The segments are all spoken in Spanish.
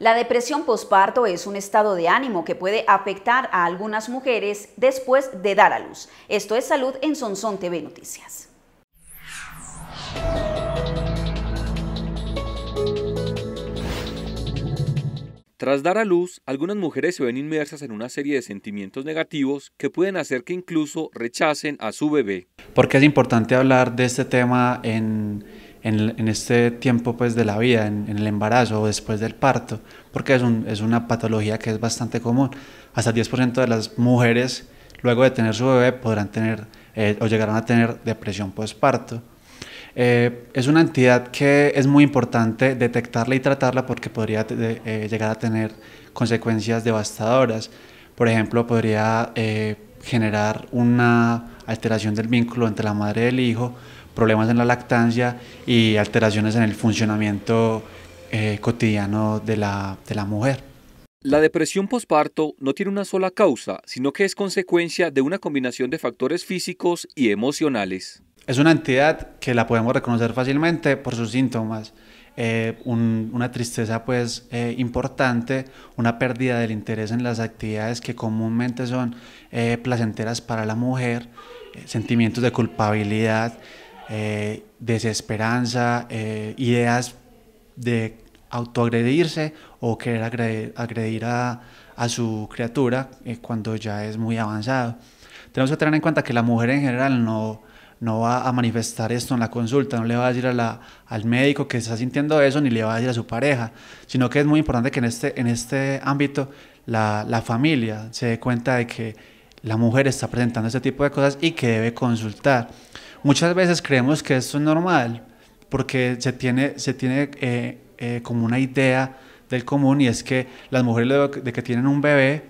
La depresión posparto es un estado de ánimo que puede afectar a algunas mujeres después de dar a luz. Esto es Salud en Sonson TV Noticias. Tras dar a luz, algunas mujeres se ven inmersas en una serie de sentimientos negativos que pueden hacer que incluso rechacen a su bebé. Porque es importante hablar de este tema en en, este tiempo pues de la vida, en, el embarazo o después del parto, porque es, una patología que es bastante común. Hasta el 10% de las mujeres luego de tener su bebé podrán tener eh, o llegarán a tener depresión postparto. Eh, es una entidad que es muy importante detectarla y tratarla porque podría eh, llegar a tener consecuencias devastadoras. Por ejemplo, podría generar una alteración del vínculo entre la madre y el hijo, problemas en la lactancia y alteraciones en el funcionamiento eh, cotidiano de la, de la mujer. La depresión posparto no tiene una sola causa, sino que es consecuencia de una combinación de factores físicos y emocionales. Es una entidad que la podemos reconocer fácilmente por sus síntomas. Eh, una tristeza pues eh, importante, una pérdida del interés en las actividades que comúnmente son placenteras para la mujer, sentimientos de culpabilidad eh, desesperanza, eh, ideas de autoagredirse o querer agredir, a, su criatura eh, cuando ya es muy avanzado. Tenemos que tener en cuenta que la mujer en general no, no va a manifestar esto en la consulta, no le va a decir al médico que está sintiendo eso, ni le va a decir a su pareja, sino que es muy importante que en este, en este ámbito la, la familia se dé cuenta de que la mujer está presentando este tipo de cosas y que debe consultar. Muchas veces creemos que esto es normal porque se tiene, se tiene eh, eh, como una idea del común y es que las mujeres de que tienen un bebé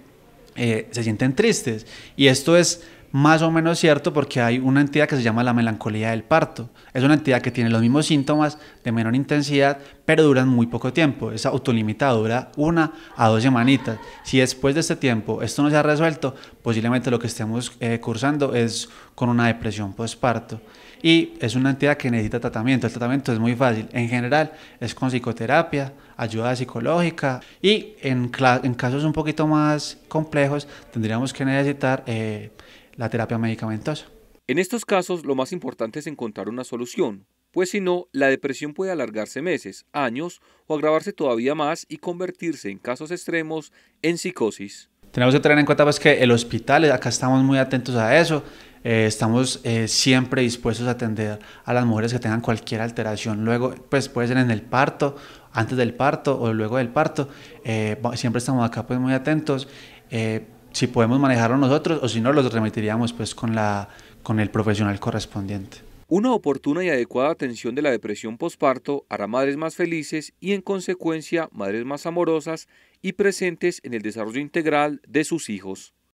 eh, se sienten tristes. Y esto es más o menos cierto porque hay una entidad que se llama la melancolía del parto. Es una entidad que tiene los mismos síntomas de menor intensidad, pero duran muy poco tiempo. Es autolimitada, dura una a dos semanitas. Si después de este tiempo esto no se ha resuelto, posiblemente lo que estemos eh, cursando es con una depresión postparto. Y es una entidad que necesita tratamiento. El tratamiento es muy fácil. En general es con psicoterapia, ayuda psicológica y en, en casos un poquito más complejos tendríamos que necesitar... Eh, la terapia medicamentosa. En estos casos lo más importante es encontrar una solución, pues si no, la depresión puede alargarse meses, años o agravarse todavía más y convertirse en casos extremos en psicosis. Tenemos que tener en cuenta pues, que el hospital, acá estamos muy atentos a eso, eh, estamos eh, siempre dispuestos a atender a las mujeres que tengan cualquier alteración. Luego, pues puede ser en el parto, antes del parto o luego del parto, eh, siempre estamos acá pues muy atentos si podemos manejarlo nosotros o si no, los remitiríamos pues con, la, con el profesional correspondiente. Una oportuna y adecuada atención de la depresión posparto hará madres más felices y en consecuencia madres más amorosas y presentes en el desarrollo integral de sus hijos.